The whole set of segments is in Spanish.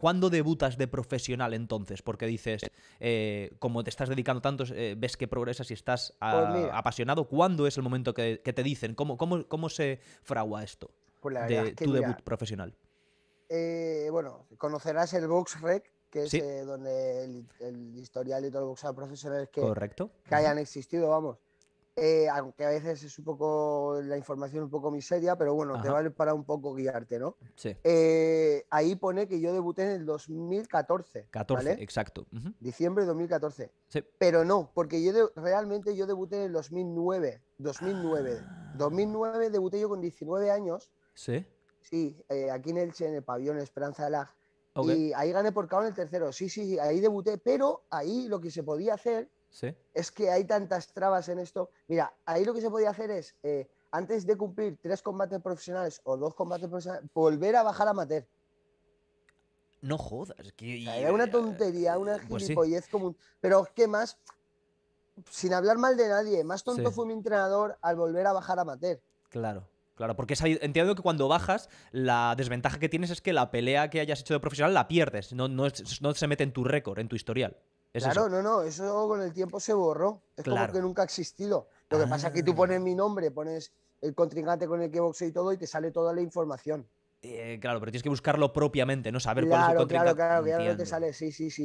¿Cuándo debutas de profesional entonces? Porque dices, eh, como te estás dedicando tanto, eh, ves que progresas y estás ah, pues apasionado. ¿Cuándo es el momento que, te dicen? ¿Cómo, ¿Cómo, cómo, se fragua esto pues de tu debut profesional? Eh, bueno, conocerás el Box Rec, que es donde el, historial y todo el boxeo profesional que, que hayan existido, vamos. Eh, aunque a veces es un poco la información un poco miseria, pero bueno, te vale para un poco guiarte, ¿no? Sí. Eh, ahí pone que yo debuté en el 2014. 14, exacto. Diciembre de 2014. Sí. Pero no, porque yo realmente yo debuté en el 2009. 2009. 2009 debuté yo con 19 años. Sí. Sí, eh, aquí en en el pabellón Esperanza de Lag. Y ahí gané por Cabo en el tercero. sí, sí, ahí debuté, pero ahí lo que se podía hacer es que hay tantas trabas en esto. Mira, ahí lo que se podía hacer es, eh, antes de cumplir tres combates profesionales o dos combates profesionales, volver a bajar a mater No jodas. Que, una eh, tontería, una pues gilipollez común. Pero, ¿qué más? Sin hablar mal de nadie, más tonto fue mi entrenador al volver a bajar a Mater. Claro. Claro, porque entiendo que cuando bajas, la desventaja que tienes es que la pelea que hayas hecho de profesional la pierdes, no, no se mete en tu récord, en tu historial claro, no, no, eso con el tiempo se borró. Es como que nunca ha existido. Lo que pasa es que tú ah. pones mi nombre, pones el contrincante con el que boxeo y todo, y te sale toda la información. Eh, claro, pero tienes que buscarlo propiamente, ¿no? Saber cuál es el contrincante. Claro, claro, claro, no te sale, sí, sí, sí.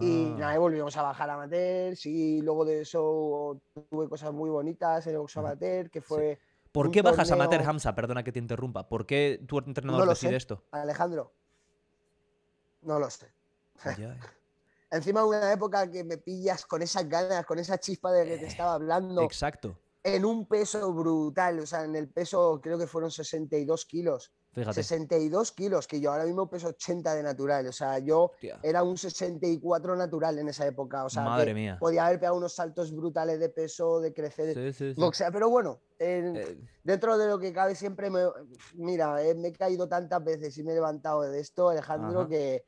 Y ah. nada, volvimos a bajar a amateur, sí, luego de eso tuve cosas muy bonitas en el boxeo amateur, que fue... ¿Por qué bajas a amateur, Hamza? Perdona que te interrumpa. ¿Por qué tu entrenador no lo decide esto? Alejandro, no lo sé. Encima de una época que me pillas con esas ganas, con esa chispa de que te eh, estaba hablando. Exacto. En un peso brutal, o sea, en el peso creo que fueron 62 kilos. Fíjate. 62 kilos, que yo ahora mismo peso 80 de natural. O sea, yo era un 64 natural en esa época. O sea, Madre mía. podía haber pegado unos saltos brutales de peso, de crecer. Sí, pero bueno, eh, dentro de lo que cabe siempre, me, mira, eh, me he caído tantas veces y me he levantado de esto, Alejandro, que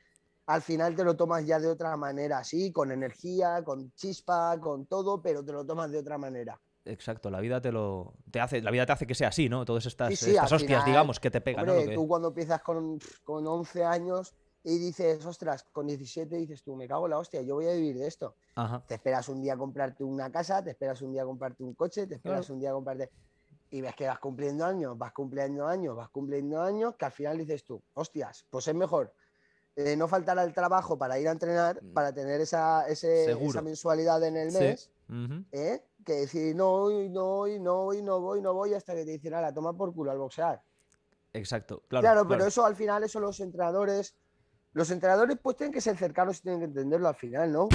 al final te lo tomas ya de otra manera, sí, con energía, con chispa, con todo, pero te lo tomas de otra manera. Exacto, la vida te lo te hace, la vida te hace que sea así, ¿no? Todas estas, estas hostias, digamos, que te pegan. Tú cuando empiezas con, con 11 años y dices, ostras, con 17 dices tú, me cago en la hostia, yo voy a vivir de esto. Te esperas un día a comprarte una casa, te esperas un día a comprarte un coche, te esperas un día a comprarte... Y ves que vas cumpliendo años, vas cumpliendo años, vas cumpliendo años, que al final dices tú, hostias, pues es mejor eh, no faltará el trabajo para ir a entrenar, mm. para tener esa, esa mensualidad en el mes, ¿eh? que decir no, no, no, hoy, no voy, no voy, hasta que te dicen, la toma por culo al boxear. Exacto, claro. Claro, pero eso al final, eso los entrenadores, los entrenadores pues tienen que ser cercanos y tienen que entenderlo al final, ¿no?